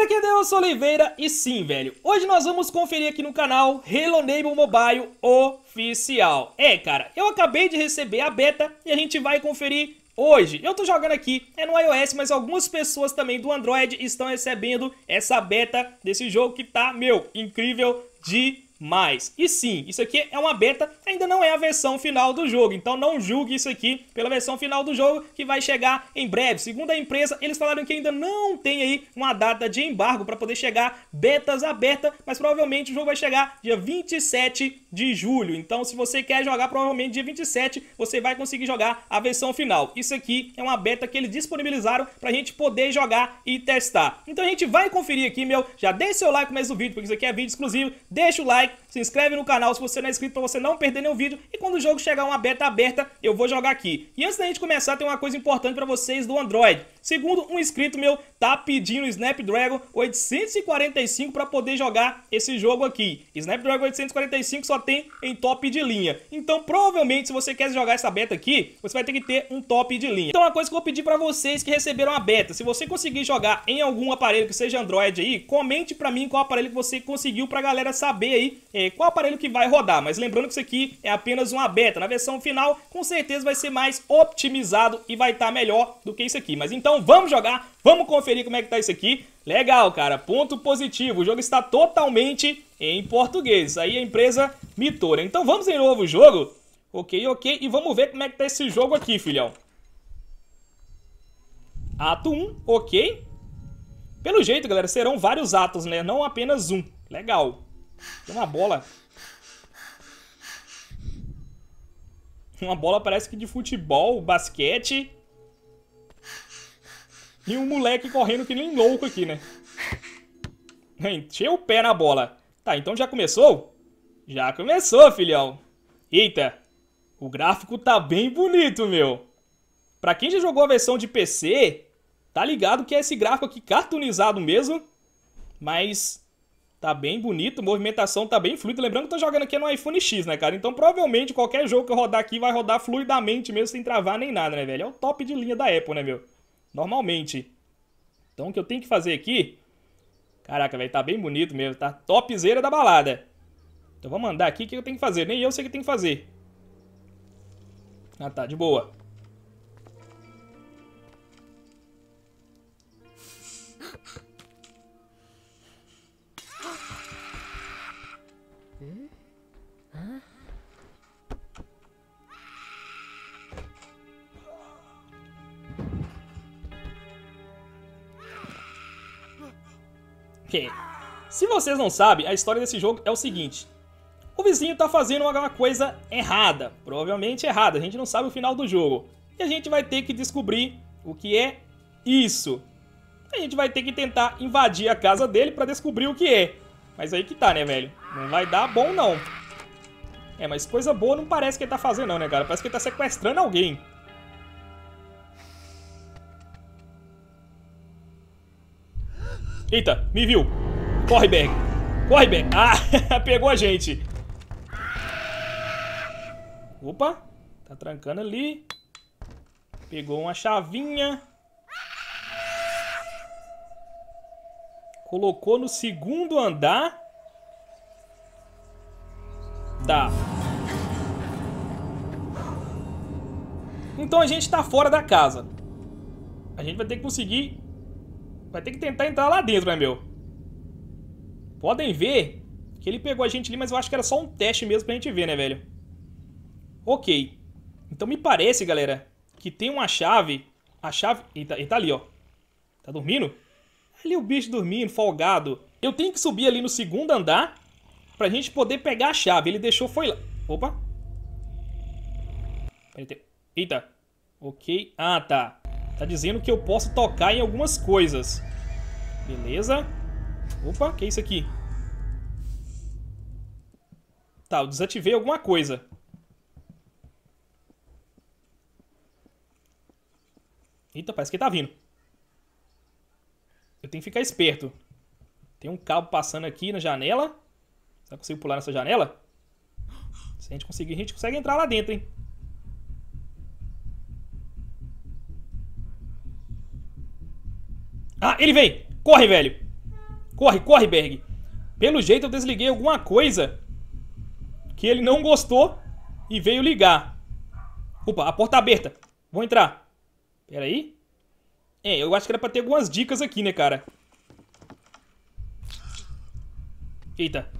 galera, aqui é Deus Oliveira e sim, velho, hoje nós vamos conferir aqui no canal Halo Neighbor Mobile oficial. É, cara, eu acabei de receber a beta e a gente vai conferir hoje. Eu tô jogando aqui, é no iOS, mas algumas pessoas também do Android estão recebendo essa beta desse jogo que tá, meu, incrível de mais. E sim, isso aqui é uma beta, ainda não é a versão final do jogo, então não julgue isso aqui pela versão final do jogo que vai chegar em breve. Segundo a empresa, eles falaram que ainda não tem aí uma data de embargo para poder chegar betas aberta, mas provavelmente o jogo vai chegar dia 27 de julho. Então se você quer jogar, provavelmente dia 27 você vai conseguir jogar a versão final. Isso aqui é uma beta que eles disponibilizaram para a gente poder jogar e testar. Então a gente vai conferir aqui, meu, já deixa seu like no começo do vídeo, porque isso aqui é vídeo exclusivo, deixa o like, like, se inscreve no canal se você não é inscrito para você não perder nenhum vídeo e quando o jogo chegar uma beta aberta, eu vou jogar aqui. E antes da gente começar, tem uma coisa importante para vocês do Android. Segundo, um inscrito meu tá pedindo Snapdragon 845 para poder jogar esse jogo aqui. Snapdragon 845 só tem em top de linha. Então, provavelmente, se você quer jogar essa beta aqui, você vai ter que ter um top de linha. Então, uma coisa que eu vou pedir para vocês que receberam a beta, se você conseguir jogar em algum aparelho que seja Android aí, comente para mim qual aparelho que você conseguiu pra galera saber aí é, qual aparelho que vai rodar. Mas lembrando que isso aqui é apenas uma beta. Na versão final, com certeza vai ser mais otimizado e vai estar tá melhor do que isso aqui. Mas então, então vamos jogar, vamos conferir como é que tá isso aqui. Legal, cara, ponto positivo. O jogo está totalmente em português. Aí a empresa mitora. Né? Então vamos em novo jogo. Ok, ok. E vamos ver como é que tá esse jogo aqui, filhão. Ato 1, ok. Pelo jeito, galera, serão vários atos, né? Não apenas um. Legal. Tem uma bola. Uma bola parece que de futebol, basquete e um moleque correndo que nem louco aqui, né? Encheu o pé na bola. Tá, então já começou? Já começou, filhão. Eita, o gráfico tá bem bonito, meu. Pra quem já jogou a versão de PC, tá ligado que é esse gráfico aqui cartunizado mesmo. Mas tá bem bonito, movimentação tá bem fluida. Lembrando que eu tô jogando aqui no iPhone X, né, cara? Então provavelmente qualquer jogo que eu rodar aqui vai rodar fluidamente mesmo, sem travar nem nada, né, velho? É o top de linha da Apple, né, meu? normalmente. Então o que eu tenho que fazer aqui... Caraca, velho, tá bem bonito mesmo, tá topzera da balada. Então vamos andar aqui, o que eu tenho que fazer? Nem eu sei o que tem que fazer. Ah tá, de boa. Se vocês não sabem, a história desse jogo é o seguinte. O vizinho tá fazendo alguma coisa errada, provavelmente errada, a gente não sabe o final do jogo. E a gente vai ter que descobrir o que é isso. A gente vai ter que tentar invadir a casa dele pra descobrir o que é. Mas aí que tá, né, velho? Não vai dar bom, não. É, mas coisa boa não parece que ele tá fazendo, não, né, cara? Parece que ele tá sequestrando alguém. Eita, me viu. Corre, Berg. Corre, Berg. Ah, pegou a gente. Opa, tá trancando ali. Pegou uma chavinha. Colocou no segundo andar. Tá. Então a gente tá fora da casa. A gente vai ter que conseguir Vai ter que tentar entrar lá dentro, né, meu? Podem ver que ele pegou a gente ali, mas eu acho que era só um teste mesmo pra gente ver, né, velho? Ok. Então me parece, galera, que tem uma chave. A chave... Ele tá, ele tá ali, ó. Tá dormindo? Ali o bicho dormindo, folgado. Eu tenho que subir ali no segundo andar pra gente poder pegar a chave. Ele deixou, foi lá. Opa. Eita. Ok. Ah, tá. Tá dizendo que eu posso tocar em algumas coisas. Beleza. Opa, que é isso aqui? Tá, eu desativei alguma coisa. Eita, parece que ele tá vindo. Eu tenho que ficar esperto. Tem um cabo passando aqui na janela. Será que eu consigo pular nessa janela? Se a gente conseguir, a gente consegue entrar lá dentro, hein? ele vem. Corre, velho. Corre, corre, Berg. Pelo jeito eu desliguei alguma coisa que ele não gostou e veio ligar. Opa, a porta tá aberta. Vou entrar. Pera aí. É, eu acho que era pra ter algumas dicas aqui, né, cara? Eita.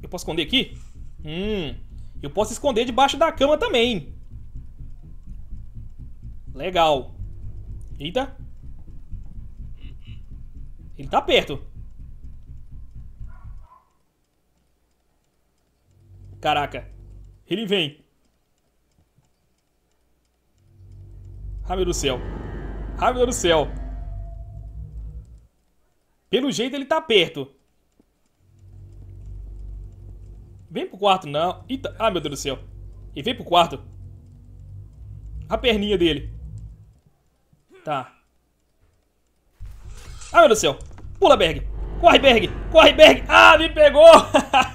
Eu posso esconder aqui? Hum. Eu posso esconder debaixo da cama também. Legal. Eita. Ele tá perto. Caraca. Ele vem. Ah, meu do céu. Ah, meu do céu. Pelo jeito ele tá perto. Vem pro quarto, não. Eita. Ah, meu Deus do céu. E vem pro quarto. A perninha dele. Tá. Ah, meu Deus do céu. Pula, Berg. Corre, Berg. Corre, Berg. Ah, me pegou.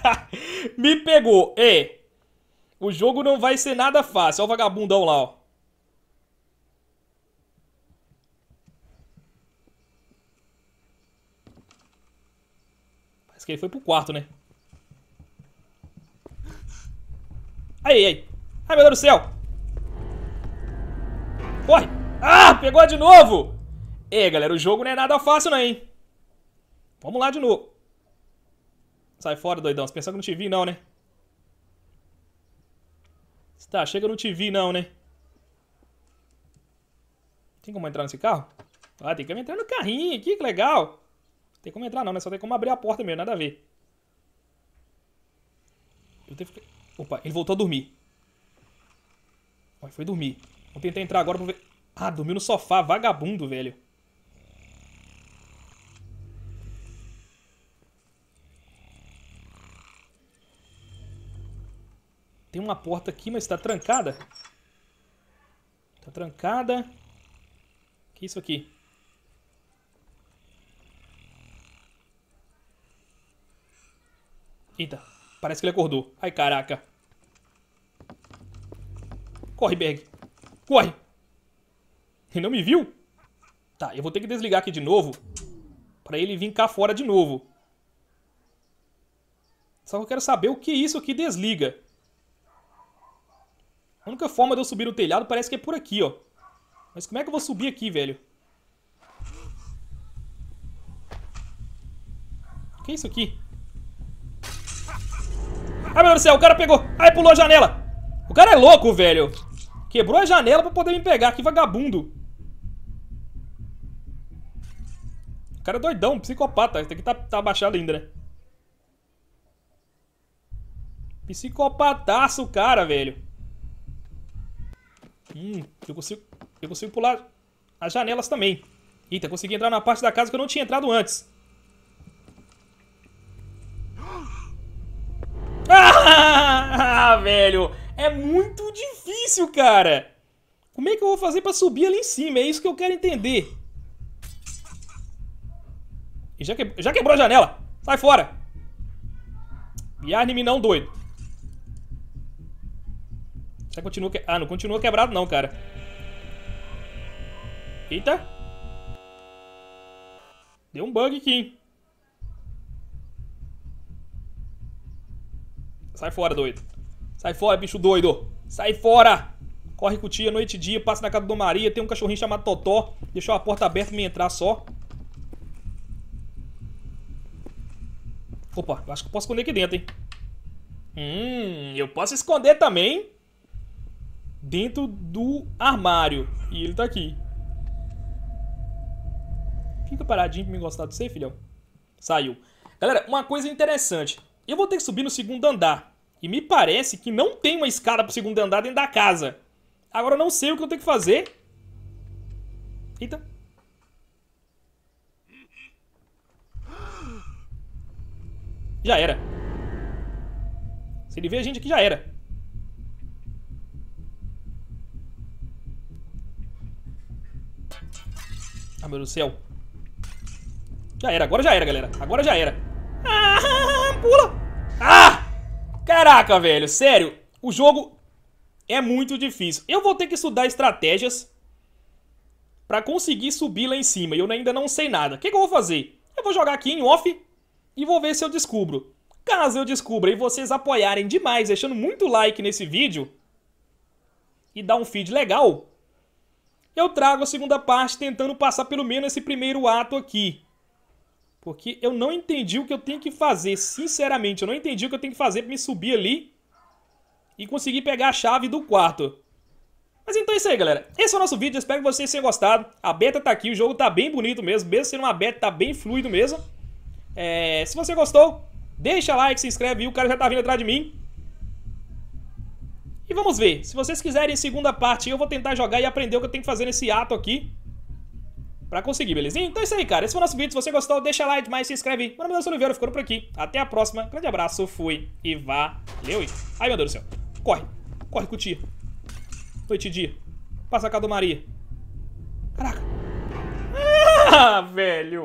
me pegou. E o jogo não vai ser nada fácil. Olha o vagabundão lá, ó. Parece que ele foi pro quarto, né? Aí, aí. Ai, meu Deus do céu. Corre. Ah, pegou de novo. É, galera, o jogo não é nada fácil, não, hein? Vamos lá de novo. Sai fora, doidão. Você pensou que eu não te vi, não, né? Tá, chega eu não te vi, não, né? Tem como entrar nesse carro? Ah, tem como entrar no carrinho aqui, que legal. Tem como entrar, não, né? Só tem como abrir a porta mesmo, nada a ver. Eu tenho que... Opa, ele voltou a dormir. Olha, foi dormir. Vou tentar entrar agora pra ver... Ah, dormiu no sofá, vagabundo, velho. Tem uma porta aqui, mas está trancada. Está trancada. O que é isso aqui? Eita, parece que ele acordou. Ai, caraca. Corre, Berg. Corre. Ele não me viu? Tá, eu vou ter que desligar aqui de novo para ele vir cá fora de novo. Só que eu quero saber o que isso aqui desliga. A única forma de eu subir no telhado parece que é por aqui, ó. Mas como é que eu vou subir aqui, velho? O que é isso aqui? Ai, ah, meu Deus do céu, o cara pegou. Ai, pulou a janela. O cara é louco, velho. Quebrou a janela pra poder me pegar. Que vagabundo. O cara é doidão, psicopata. Esse aqui tá, tá abaixado ainda, né? Psicopataço, cara, velho. Hum, eu consigo, eu consigo pular as janelas também. Eita, consegui entrar na parte da casa que eu não tinha entrado antes. Ah, velho! É muito difícil, cara! Como é que eu vou fazer pra subir ali em cima? É isso que eu quero entender. E já, que... já quebrou a janela! Sai fora! yarne anime, não, doido. Será que continua que... Ah, não continua quebrado não, cara. Eita. Deu um bug aqui, hein? Sai fora, doido. Sai fora, bicho doido. Sai fora. Corre com o tia, noite e dia, passa na casa do Maria. Tem um cachorrinho chamado Totó. Deixou a porta aberta pra me entrar só. Opa, acho que eu posso esconder aqui dentro, hein? Hum, eu posso esconder também dentro do armário. E ele tá aqui. Fica paradinho pra me gostar de você, filhão. Saiu. Galera, uma coisa interessante. Eu vou ter que subir no segundo andar. E me parece que não tem uma escada pro segundo andar dentro da casa. Agora eu não sei o que eu tenho que fazer. Eita. Já era. Se ele vê a gente aqui, já era. Ah, meu Deus do céu. Já era, agora já era, galera. Agora já era. Ah, pula! Ah! Caraca, velho, sério. O jogo é muito difícil. Eu vou ter que estudar estratégias pra conseguir subir lá em cima. E eu ainda não sei nada. O que, que eu vou fazer? Eu vou jogar aqui em off e vou ver se eu descubro. Caso eu descubra e vocês apoiarem demais, deixando muito like nesse vídeo e dar um feed legal, eu trago a segunda parte tentando passar pelo menos esse primeiro ato aqui. Porque eu não entendi o que eu tenho que fazer, sinceramente. Eu não entendi o que eu tenho que fazer pra me subir ali e conseguir pegar a chave do quarto. Mas então é isso aí, galera. Esse é o nosso vídeo, espero que vocês tenham gostado. A beta tá aqui, o jogo tá bem bonito mesmo, mesmo sendo uma beta, tá bem fluido mesmo. É, se você gostou, deixa like, se inscreve, o cara já tá vindo atrás de mim. E vamos ver. Se vocês quiserem segunda parte, eu vou tentar jogar e aprender o que eu tenho que fazer nesse ato aqui. Pra conseguir, belezinha? Então é isso aí, cara. Esse foi o nosso vídeo. Se você gostou, deixa like, mais se inscreve. Meu nome é Nelson Oliveira, ficou por aqui. Até a próxima. Grande abraço, fui e valeu. Ai, meu Deus do céu. Corre. Corre com o tio. Noite e dia. Passa a casa do Maria. Caraca. Ah, velho.